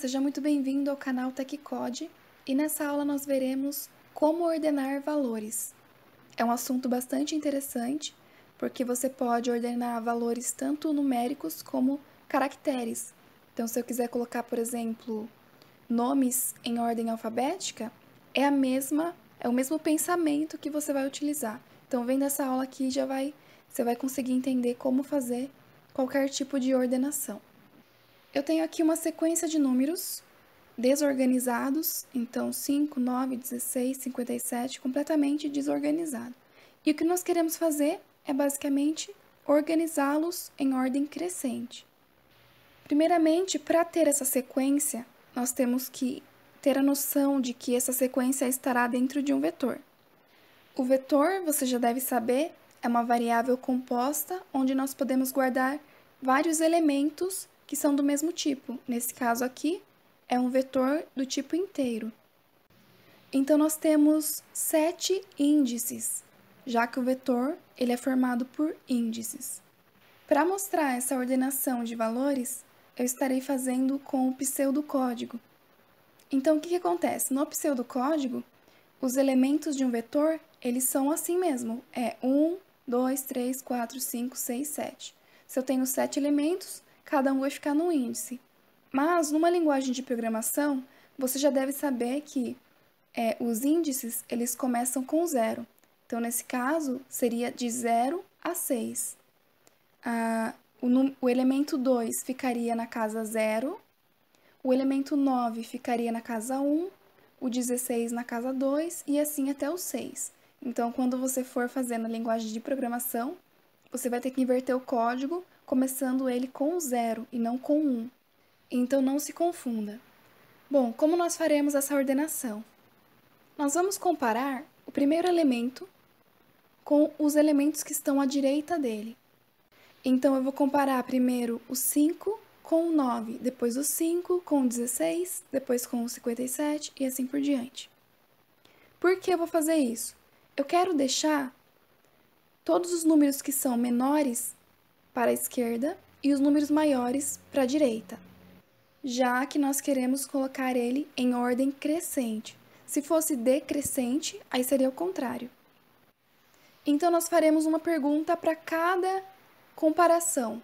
seja muito bem-vindo ao canal TechCode e nessa aula nós veremos como ordenar valores. É um assunto bastante interessante porque você pode ordenar valores tanto numéricos como caracteres. Então, se eu quiser colocar, por exemplo, nomes em ordem alfabética, é a mesma, é o mesmo pensamento que você vai utilizar. Então, vendo essa aula aqui, já vai, você vai conseguir entender como fazer qualquer tipo de ordenação. Eu tenho aqui uma sequência de números desorganizados, então 5, 9, 16, 57, completamente desorganizado. E o que nós queremos fazer é basicamente organizá-los em ordem crescente. Primeiramente, para ter essa sequência, nós temos que ter a noção de que essa sequência estará dentro de um vetor. O vetor, você já deve saber, é uma variável composta onde nós podemos guardar vários elementos que são do mesmo tipo. Nesse caso aqui, é um vetor do tipo inteiro. Então, nós temos sete índices, já que o vetor ele é formado por índices. Para mostrar essa ordenação de valores, eu estarei fazendo com o pseudocódigo. Então, o que, que acontece? No pseudocódigo, os elementos de um vetor, eles são assim mesmo. É 1, 2, 3, 4, 5, 6, 7. Se eu tenho sete elementos, cada um vai ficar no índice. Mas, numa linguagem de programação, você já deve saber que é, os índices eles começam com zero. Então, nesse caso, seria de 0 a 6. Ah, o, o elemento 2 ficaria na casa 0, o elemento 9 ficaria na casa 1, o 16 na casa 2 e assim até o 6. Então, quando você for fazendo a linguagem de programação, você vai ter que inverter o código começando ele com zero e não com um. Então não se confunda. Bom, como nós faremos essa ordenação? Nós vamos comparar o primeiro elemento com os elementos que estão à direita dele. Então eu vou comparar primeiro o 5 com o 9, depois o 5 com o 16, depois com o 57 e assim por diante. Por que eu vou fazer isso? Eu quero deixar todos os números que são menores para a esquerda e os números maiores para a direita, já que nós queremos colocar ele em ordem crescente. Se fosse decrescente, aí seria o contrário. Então, nós faremos uma pergunta para cada comparação.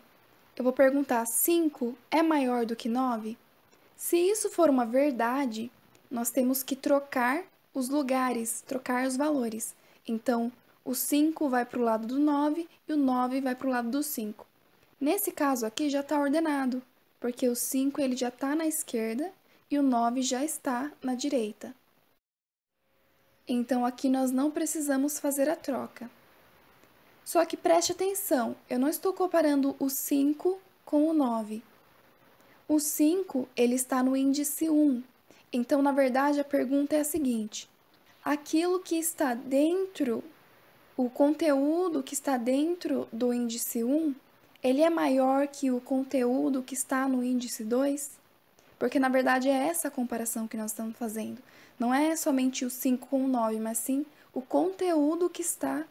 Eu vou perguntar: 5 é maior do que 9? Se isso for uma verdade, nós temos que trocar os lugares, trocar os valores. Então, o 5 vai para o lado do 9 e o 9 vai para o lado do 5. Nesse caso aqui já está ordenado, porque o 5 ele já está na esquerda e o 9 já está na direita. Então, aqui nós não precisamos fazer a troca. Só que preste atenção, eu não estou comparando o 5 com o 9. O 5, ele está no índice 1. Então, na verdade, a pergunta é a seguinte. Aquilo que está dentro o conteúdo que está dentro do índice 1, ele é maior que o conteúdo que está no índice 2? Porque na verdade é essa comparação que nós estamos fazendo. Não é somente o 5 com o 9, mas sim o conteúdo que está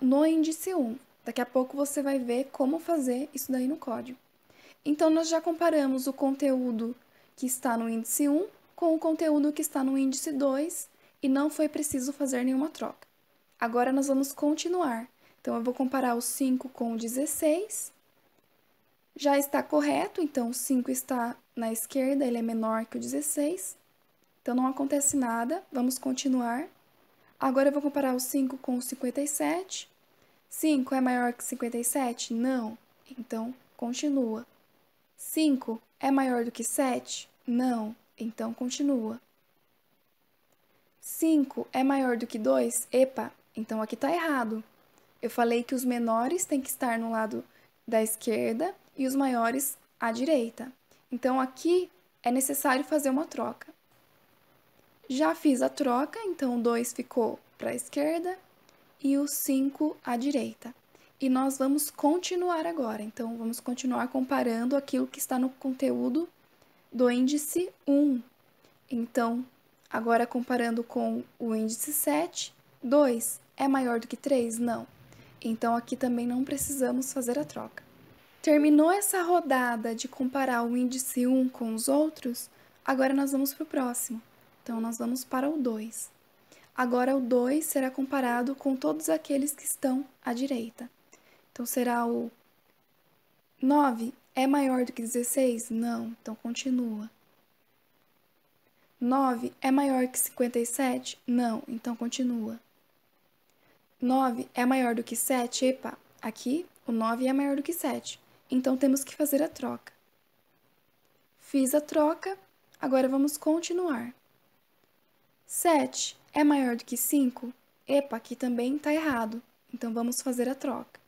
no índice 1. Daqui a pouco você vai ver como fazer isso daí no código. Então, nós já comparamos o conteúdo que está no índice 1 com o conteúdo que está no índice 2 e não foi preciso fazer nenhuma troca. Agora nós vamos continuar. Então, eu vou comparar o 5 com o 16. Já está correto, então o 5 está na esquerda, ele é menor que o 16. Então, não acontece nada, vamos continuar. Agora, eu vou comparar o 5 com o 57. 5 é maior que 57? Não. Então, continua. 5 é maior do que 7? Não. Então, continua. 5 é maior do que 2? Epa, então aqui está errado. Eu falei que os menores têm que estar no lado da esquerda e os maiores à direita. Então aqui é necessário fazer uma troca. Já fiz a troca, então o 2 ficou para a esquerda e o 5 à direita. E nós vamos continuar agora, então vamos continuar comparando aquilo que está no conteúdo do índice 1. Então, agora comparando com o índice 7, 2. É maior do que 3? Não. Então aqui também não precisamos fazer a troca. Terminou essa rodada de comparar o índice 1 com os outros? Agora nós vamos para o próximo. Então nós vamos para o 2. Agora o 2 será comparado com todos aqueles que estão à direita. Então será o 9 é maior do que 16? Não, então continua. 9 é maior que 57? Não, então continua. 9 é maior do que 7, epa, aqui o 9 é maior do que 7, então temos que fazer a troca. Fiz a troca, agora vamos continuar. 7 é maior do que 5? Epa, aqui também está errado, então vamos fazer a troca.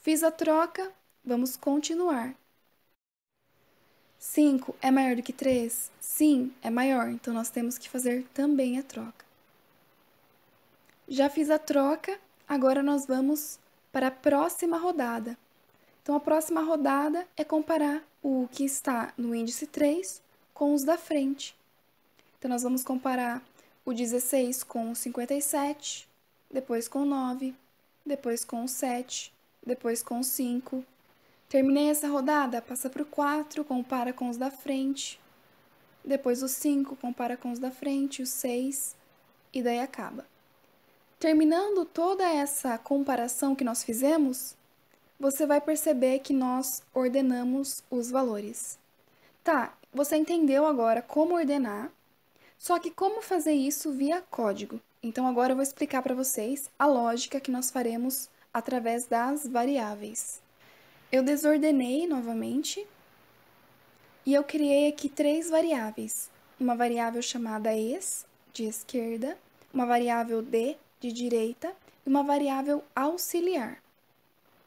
Fiz a troca, vamos continuar. 5 é maior do que 3? Sim, é maior, então nós temos que fazer também a troca. Já fiz a troca, agora nós vamos para a próxima rodada. Então, a próxima rodada é comparar o que está no índice 3 com os da frente. Então, nós vamos comparar o 16 com o 57, depois com o 9, depois com o 7, depois com o 5. Terminei essa rodada, passa para o 4, compara com os da frente, depois o 5, compara com os da frente, o 6, e daí acaba. Terminando toda essa comparação que nós fizemos, você vai perceber que nós ordenamos os valores. Tá, você entendeu agora como ordenar, só que como fazer isso via código. Então agora eu vou explicar para vocês a lógica que nós faremos através das variáveis. Eu desordenei novamente e eu criei aqui três variáveis. Uma variável chamada ex, de esquerda, uma variável d, de direita e uma variável auxiliar.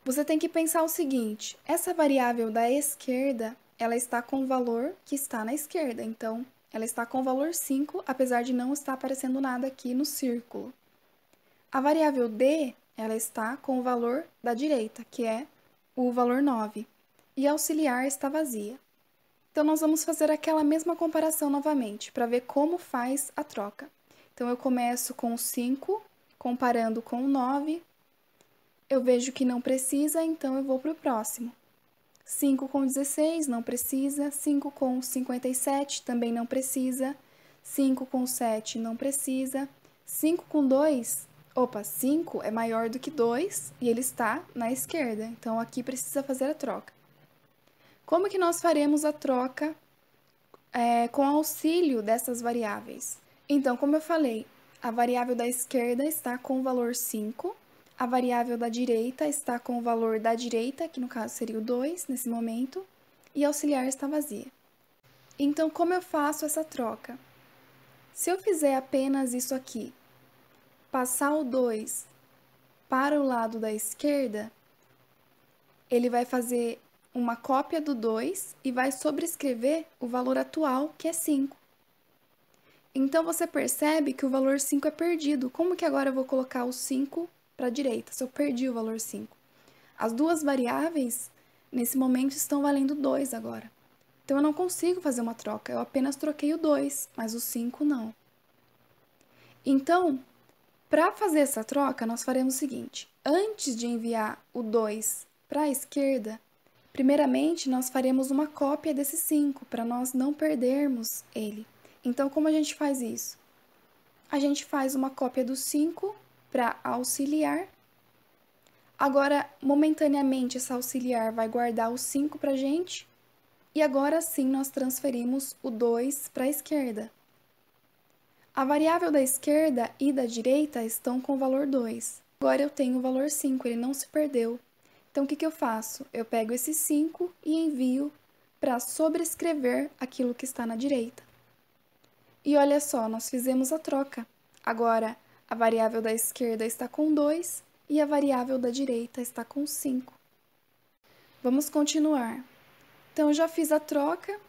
Você tem que pensar o seguinte, essa variável da esquerda, ela está com o valor que está na esquerda, então ela está com o valor 5, apesar de não estar aparecendo nada aqui no círculo. A variável D, ela está com o valor da direita, que é o valor 9, e auxiliar está vazia. Então, nós vamos fazer aquela mesma comparação novamente, para ver como faz a troca. Então, eu começo com o 5 Comparando com o 9, eu vejo que não precisa, então eu vou para o próximo. 5 com 16 não precisa, 5 com 57 também não precisa, 5 com 7 não precisa, 5 com 2, opa, 5 é maior do que 2 e ele está na esquerda, então aqui precisa fazer a troca. Como que nós faremos a troca é, com auxílio dessas variáveis? Então, como eu falei, a variável da esquerda está com o valor 5. A variável da direita está com o valor da direita, que no caso seria o 2 nesse momento, e a auxiliar está vazia. Então, como eu faço essa troca? Se eu fizer apenas isso aqui, passar o 2 para o lado da esquerda, ele vai fazer uma cópia do 2 e vai sobrescrever o valor atual, que é 5. Então você percebe que o valor 5 é perdido. Como que agora eu vou colocar o 5 para a direita, se eu perdi o valor 5? As duas variáveis, nesse momento, estão valendo 2 agora. Então eu não consigo fazer uma troca, eu apenas troquei o 2, mas o 5 não. Então, para fazer essa troca, nós faremos o seguinte: antes de enviar o 2 para a esquerda, primeiramente nós faremos uma cópia desse 5 para nós não perdermos ele. Então, como a gente faz isso? A gente faz uma cópia do 5 para auxiliar. Agora, momentaneamente, essa auxiliar vai guardar o 5 para a gente. E agora sim, nós transferimos o 2 para a esquerda. A variável da esquerda e da direita estão com o valor 2. Agora eu tenho o valor 5, ele não se perdeu. Então, o que, que eu faço? Eu pego esse 5 e envio para sobrescrever aquilo que está na direita. E olha só, nós fizemos a troca. Agora, a variável da esquerda está com 2 e a variável da direita está com 5. Vamos continuar. Então, já fiz a troca,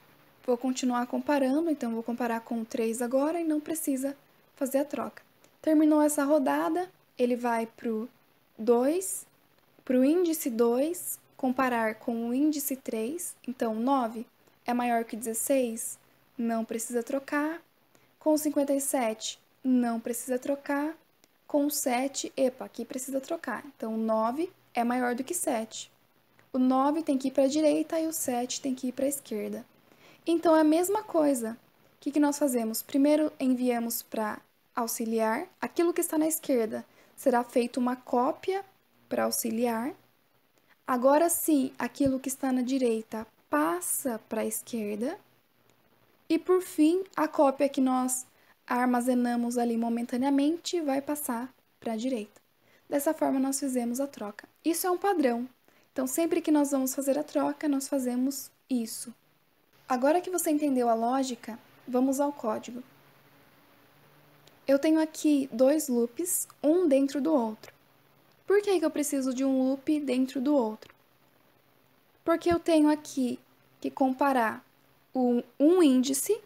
vou continuar comparando, então vou comparar com 3 agora e não precisa fazer a troca. Terminou essa rodada, ele vai para o 2, para o índice 2, comparar com o índice 3, então 9 é maior que 16, não precisa trocar, com 57, não precisa trocar. Com 7, epa, aqui precisa trocar. Então, 9 é maior do que 7. O 9 tem que ir para a direita e o 7 tem que ir para a esquerda. Então, é a mesma coisa. O que, que nós fazemos? Primeiro, enviamos para auxiliar. Aquilo que está na esquerda será feito uma cópia para auxiliar. Agora sim, aquilo que está na direita passa para a esquerda. E por fim, a cópia que nós armazenamos ali momentaneamente vai passar para a direita. Dessa forma, nós fizemos a troca. Isso é um padrão. Então, sempre que nós vamos fazer a troca, nós fazemos isso. Agora que você entendeu a lógica, vamos ao código. Eu tenho aqui dois loops, um dentro do outro. Por que, é que eu preciso de um loop dentro do outro? Porque eu tenho aqui que comparar um, um índice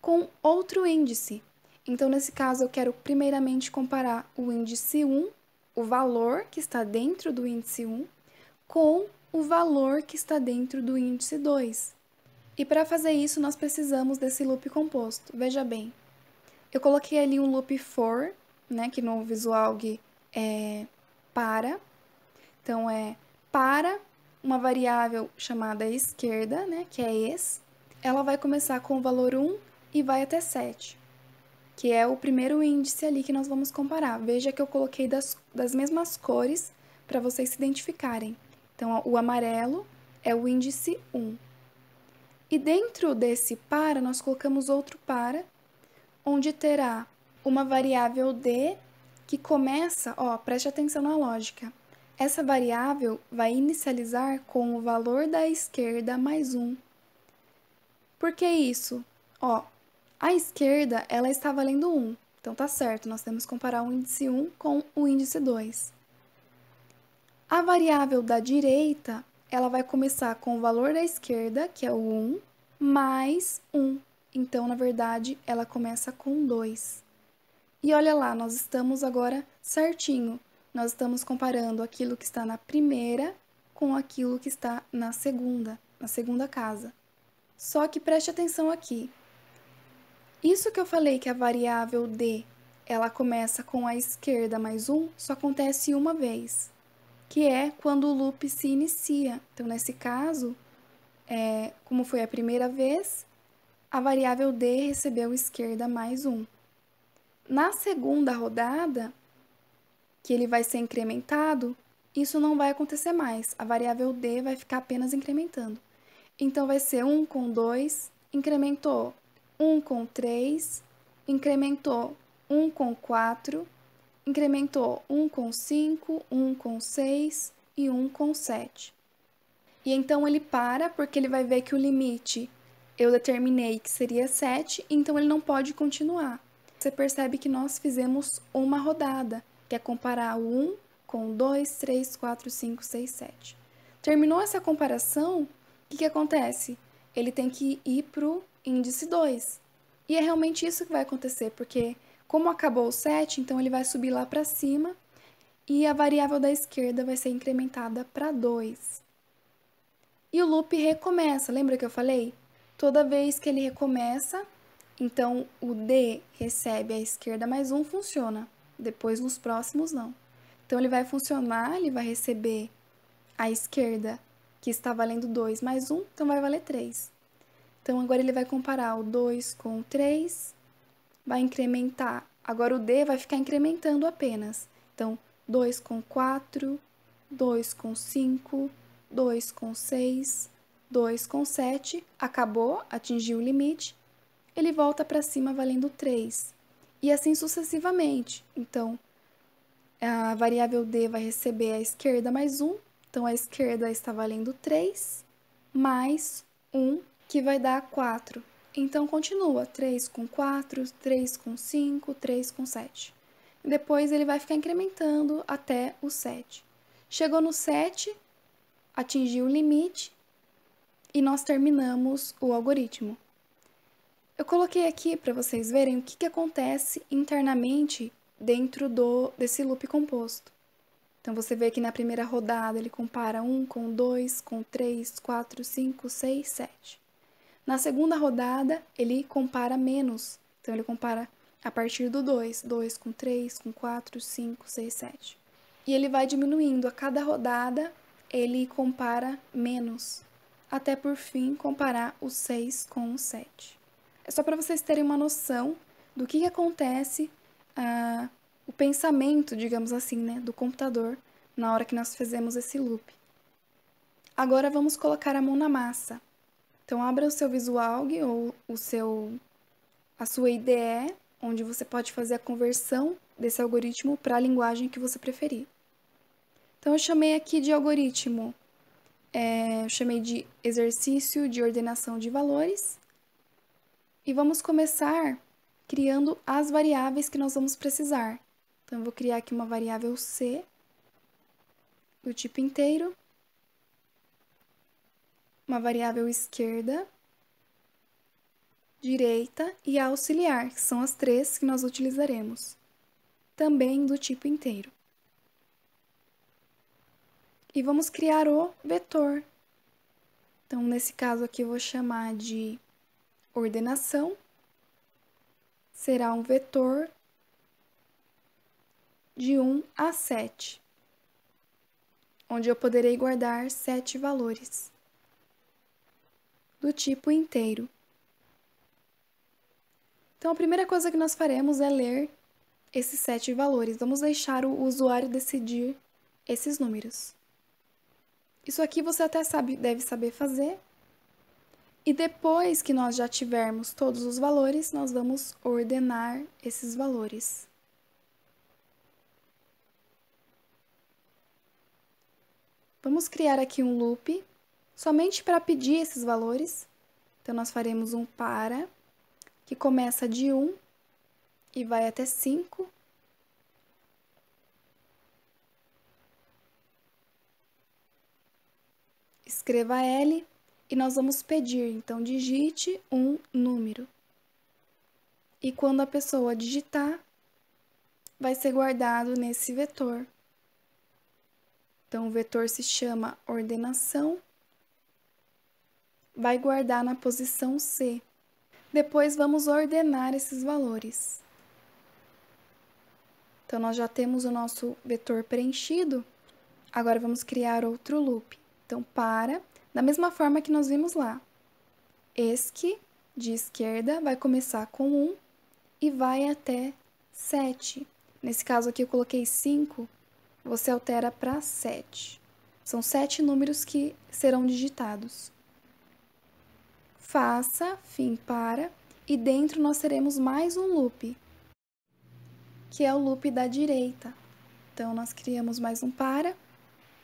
com outro índice. Então, nesse caso, eu quero primeiramente comparar o índice 1, o valor que está dentro do índice 1, com o valor que está dentro do índice 2. E para fazer isso, nós precisamos desse loop composto. Veja bem, eu coloquei ali um loop for, né, que no VisualG é para. Então, é para uma variável chamada esquerda, né, que é es, ela vai começar com o valor 1 e vai até 7, que é o primeiro índice ali que nós vamos comparar. Veja que eu coloquei das, das mesmas cores para vocês se identificarem. Então, o amarelo é o índice 1. E dentro desse para, nós colocamos outro para, onde terá uma variável d que começa, ó, preste atenção na lógica. Essa variável vai inicializar com o valor da esquerda mais 1. Por que isso? Ó, a esquerda, ela está valendo 1. Então tá certo, nós temos que comparar o índice 1 com o índice 2. A variável da direita, ela vai começar com o valor da esquerda, que é o 1, mais 1. Então, na verdade, ela começa com 2. E olha lá, nós estamos agora certinho. Nós estamos comparando aquilo que está na primeira com aquilo que está na segunda, na segunda casa. Só que preste atenção aqui. Isso que eu falei que a variável D ela começa com a esquerda mais um, só acontece uma vez, que é quando o loop se inicia. Então, nesse caso, é, como foi a primeira vez, a variável D recebeu esquerda mais um. Na segunda rodada, que ele vai ser incrementado, isso não vai acontecer mais. A variável D vai ficar apenas incrementando. Então vai ser 1 com 2, incrementou 1 com 3, incrementou 1 com 4, incrementou 1 com 5, 1 com 6 e 1 com 7. E então ele para porque ele vai ver que o limite eu determinei que seria 7, então ele não pode continuar. Você percebe que nós fizemos uma rodada, que é comparar o 1 com 2, 3, 4, 5, 6, 7. Terminou essa comparação, o que, que acontece? Ele tem que ir para o índice 2. E é realmente isso que vai acontecer, porque como acabou o 7, então ele vai subir lá para cima e a variável da esquerda vai ser incrementada para 2. E o loop recomeça, lembra que eu falei? Toda vez que ele recomeça, então o D recebe a esquerda mais 1, um, funciona. Depois, nos próximos, não. Então, ele vai funcionar, ele vai receber a esquerda que está valendo 2 mais 1, então vai valer 3. Então, agora ele vai comparar o 2 com o 3, vai incrementar. Agora, o D vai ficar incrementando apenas. Então, 2 com 4, 2 com 5, 2 com 6, 2 com 7. Acabou, atingiu o limite. Ele volta para cima valendo 3. E assim sucessivamente. Então, a variável D vai receber à esquerda mais 1, então, a esquerda está valendo 3 mais 1, que vai dar 4. Então, continua 3 com 4, 3 com 5, 3 com 7. Depois, ele vai ficar incrementando até o 7. Chegou no 7, atingiu o limite e nós terminamos o algoritmo. Eu coloquei aqui para vocês verem o que, que acontece internamente dentro do, desse loop composto. Então você vê que na primeira rodada ele compara 1 com 2, com 3, 4, 5, 6, 7. Na segunda rodada, ele compara menos. Então ele compara a partir do 2, 2 com 3, com 4, 5, 6, 7. E ele vai diminuindo a cada rodada, ele compara menos, até por fim comparar o 6 com o 7. É só para vocês terem uma noção do que, que acontece ah, o pensamento, digamos assim, né, do computador na hora que nós fizemos esse loop. Agora vamos colocar a mão na massa. Então abra o seu VisualG ou o seu a sua IDE, onde você pode fazer a conversão desse algoritmo para a linguagem que você preferir. Então eu chamei aqui de algoritmo, é, eu chamei de exercício de ordenação de valores e vamos começar criando as variáveis que nós vamos precisar. Então, eu vou criar aqui uma variável C, do tipo inteiro, uma variável esquerda, direita e auxiliar, que são as três que nós utilizaremos, também do tipo inteiro. E vamos criar o vetor. Então, nesse caso aqui, eu vou chamar de ordenação. Será um vetor de 1 a 7, onde eu poderei guardar sete valores do tipo inteiro. Então, a primeira coisa que nós faremos é ler esses sete valores. Vamos deixar o usuário decidir esses números. Isso aqui você até sabe, deve saber fazer. E depois que nós já tivermos todos os valores, nós vamos ordenar esses valores. Vamos criar aqui um loop somente para pedir esses valores. Então, nós faremos um para, que começa de 1 e vai até 5. Escreva L e nós vamos pedir, então digite um número. E quando a pessoa digitar, vai ser guardado nesse vetor. Então, o vetor se chama ordenação, vai guardar na posição C. Depois, vamos ordenar esses valores. Então, nós já temos o nosso vetor preenchido. Agora, vamos criar outro loop. Então, para, da mesma forma que nós vimos lá. Esque, de esquerda, vai começar com 1 e vai até 7. Nesse caso aqui, eu coloquei 5, você altera para 7. São sete números que serão digitados. Faça, fim, para, e dentro nós teremos mais um loop, que é o loop da direita. Então, nós criamos mais um para,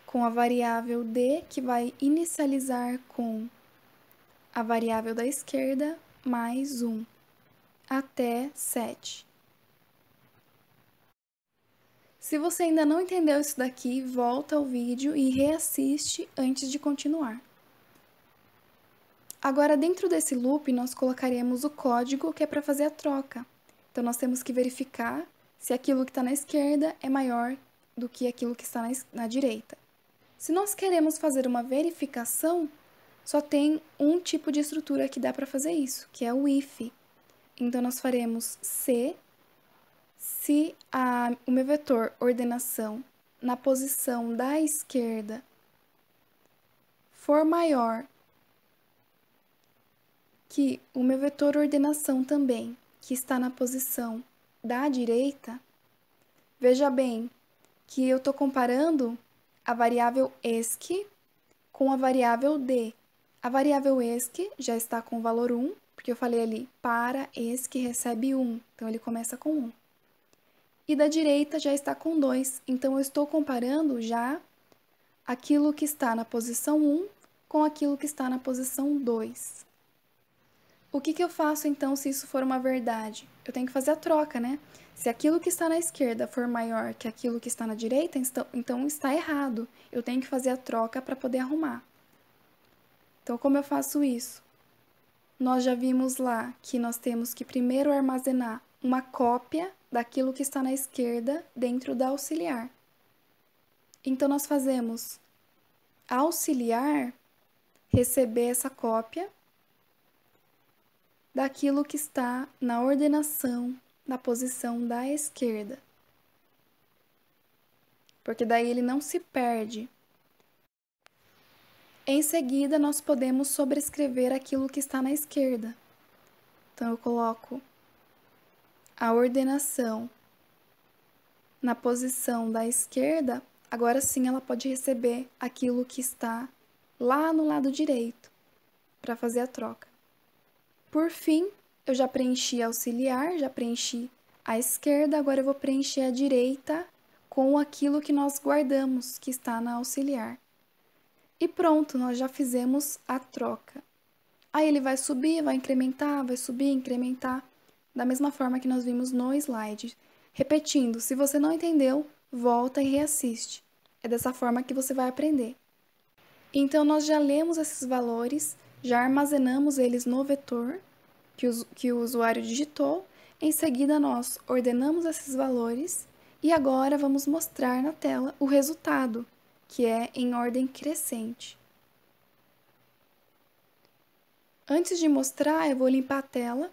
com a variável d, que vai inicializar com a variável da esquerda, mais um, até 7. Se você ainda não entendeu isso daqui, volta ao vídeo e reassiste antes de continuar. Agora, dentro desse loop, nós colocaremos o código que é para fazer a troca. Então, nós temos que verificar se aquilo que está na esquerda é maior do que aquilo que está na, na direita. Se nós queremos fazer uma verificação, só tem um tipo de estrutura que dá para fazer isso, que é o if. Então, nós faremos C se a, o meu vetor ordenação na posição da esquerda for maior que o meu vetor ordenação também, que está na posição da direita, veja bem que eu estou comparando a variável ESC com a variável D. A variável ESC já está com o valor 1, porque eu falei ali para ESC recebe 1, então ele começa com 1 e da direita já está com 2. Então, eu estou comparando já aquilo que está na posição 1 com aquilo que está na posição 2. O que, que eu faço, então, se isso for uma verdade? Eu tenho que fazer a troca, né? Se aquilo que está na esquerda for maior que aquilo que está na direita, então, então está errado. Eu tenho que fazer a troca para poder arrumar. Então, como eu faço isso? Nós já vimos lá que nós temos que primeiro armazenar uma cópia daquilo que está na esquerda dentro da auxiliar. Então, nós fazemos auxiliar receber essa cópia daquilo que está na ordenação na posição da esquerda. Porque daí ele não se perde. Em seguida, nós podemos sobrescrever aquilo que está na esquerda. Então, eu coloco a ordenação na posição da esquerda, agora sim ela pode receber aquilo que está lá no lado direito para fazer a troca. Por fim, eu já preenchi auxiliar, já preenchi a esquerda, agora eu vou preencher a direita com aquilo que nós guardamos, que está na auxiliar. E pronto, nós já fizemos a troca. Aí ele vai subir, vai incrementar, vai subir, incrementar da mesma forma que nós vimos no slide. Repetindo, se você não entendeu, volta e reassiste. É dessa forma que você vai aprender. Então, nós já lemos esses valores, já armazenamos eles no vetor que o, que o usuário digitou, em seguida, nós ordenamos esses valores e agora vamos mostrar na tela o resultado, que é em ordem crescente. Antes de mostrar, eu vou limpar a tela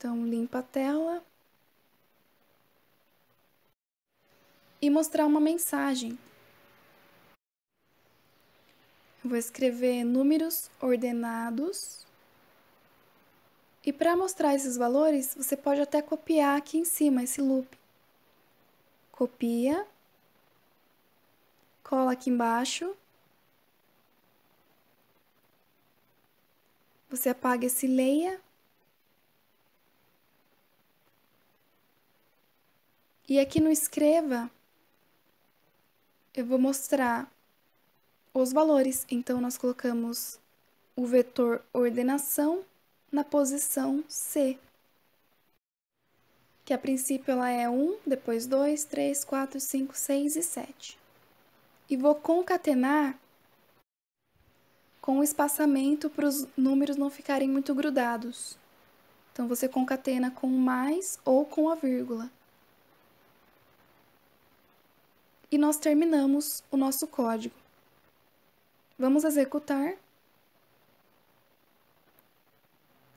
então, limpa a tela. E mostrar uma mensagem. Eu vou escrever números ordenados. E para mostrar esses valores, você pode até copiar aqui em cima esse loop. Copia, cola aqui embaixo. Você apaga esse leia E aqui é no escreva, eu vou mostrar os valores. Então, nós colocamos o vetor ordenação na posição C, que a princípio ela é 1, depois 2, 3, 4, 5, 6 e 7. E vou concatenar com o espaçamento para os números não ficarem muito grudados. Então, você concatena com mais ou com a vírgula. e nós terminamos o nosso código. Vamos executar.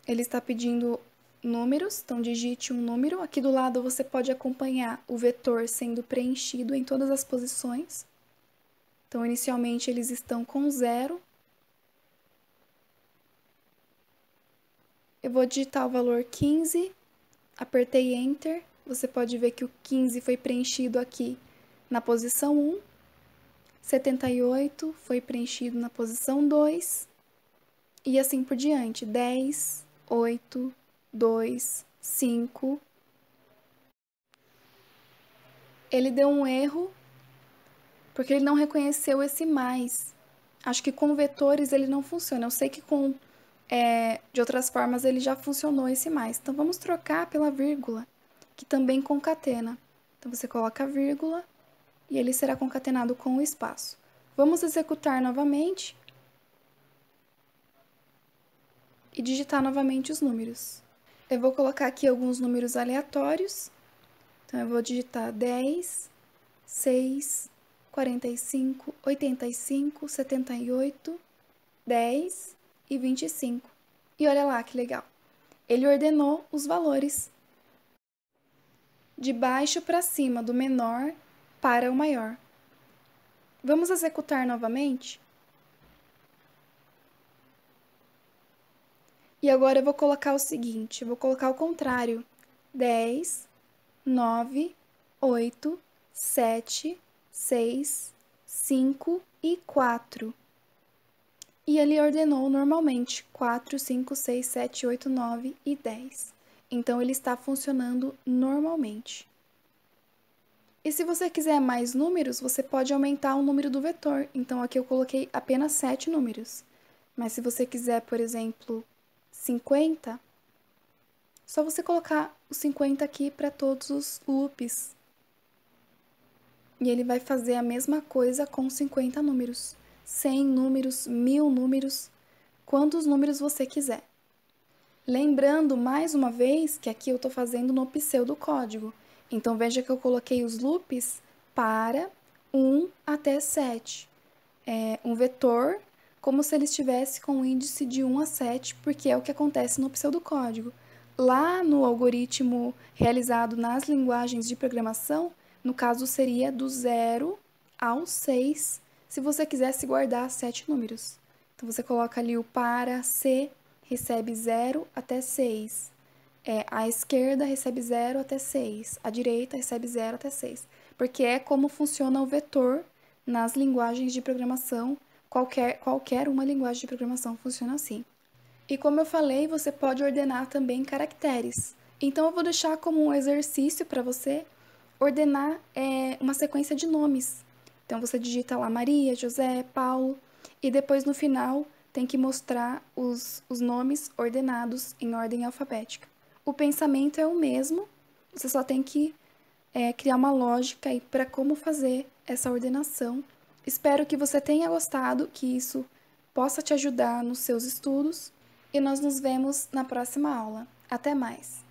Ele está pedindo números, então digite um número. Aqui do lado você pode acompanhar o vetor sendo preenchido em todas as posições. Então, inicialmente eles estão com zero. Eu vou digitar o valor 15, apertei Enter. Você pode ver que o 15 foi preenchido aqui na posição 1, 78 foi preenchido na posição 2, e assim por diante, 10, 8, 2, 5. Ele deu um erro, porque ele não reconheceu esse mais. Acho que com vetores ele não funciona. Eu sei que com é, de outras formas ele já funcionou esse mais. Então vamos trocar pela vírgula, que também concatena. Então você coloca a vírgula e ele será concatenado com o espaço. Vamos executar novamente e digitar novamente os números. Eu vou colocar aqui alguns números aleatórios. Então, eu vou digitar 10, 6, 45, 85, 78, 10 e 25. E olha lá que legal! Ele ordenou os valores. De baixo para cima, do menor para o maior. Vamos executar novamente? E agora eu vou colocar o seguinte, vou colocar o contrário. 10, 9, 8, 7, 6, 5 e 4. E ele ordenou normalmente 4, 5, 6, 7, 8, 9 e 10. Então, ele está funcionando normalmente. E se você quiser mais números, você pode aumentar o número do vetor. Então, aqui eu coloquei apenas 7 números. Mas se você quiser, por exemplo, 50, só você colocar o 50 aqui para todos os loops. E ele vai fazer a mesma coisa com 50 números. 100 números, 1000 números, quantos números você quiser. Lembrando, mais uma vez, que aqui eu estou fazendo no pseudocódigo. código então, veja que eu coloquei os loops para 1 até 7. É um vetor como se ele estivesse com um índice de 1 a 7, porque é o que acontece no pseudocódigo. Lá no algoritmo realizado nas linguagens de programação, no caso seria do 0 ao 6, se você quisesse guardar sete números. Então você coloca ali o para C, recebe 0 até 6. É, a esquerda recebe 0 até 6, a direita recebe 0 até 6, porque é como funciona o vetor nas linguagens de programação, qualquer, qualquer uma linguagem de programação funciona assim. E como eu falei, você pode ordenar também caracteres. Então eu vou deixar como um exercício para você ordenar é, uma sequência de nomes. Então você digita lá Maria, José, Paulo, e depois no final tem que mostrar os, os nomes ordenados em ordem alfabética o pensamento é o mesmo, você só tem que é, criar uma lógica aí para como fazer essa ordenação. Espero que você tenha gostado, que isso possa te ajudar nos seus estudos e nós nos vemos na próxima aula. Até mais!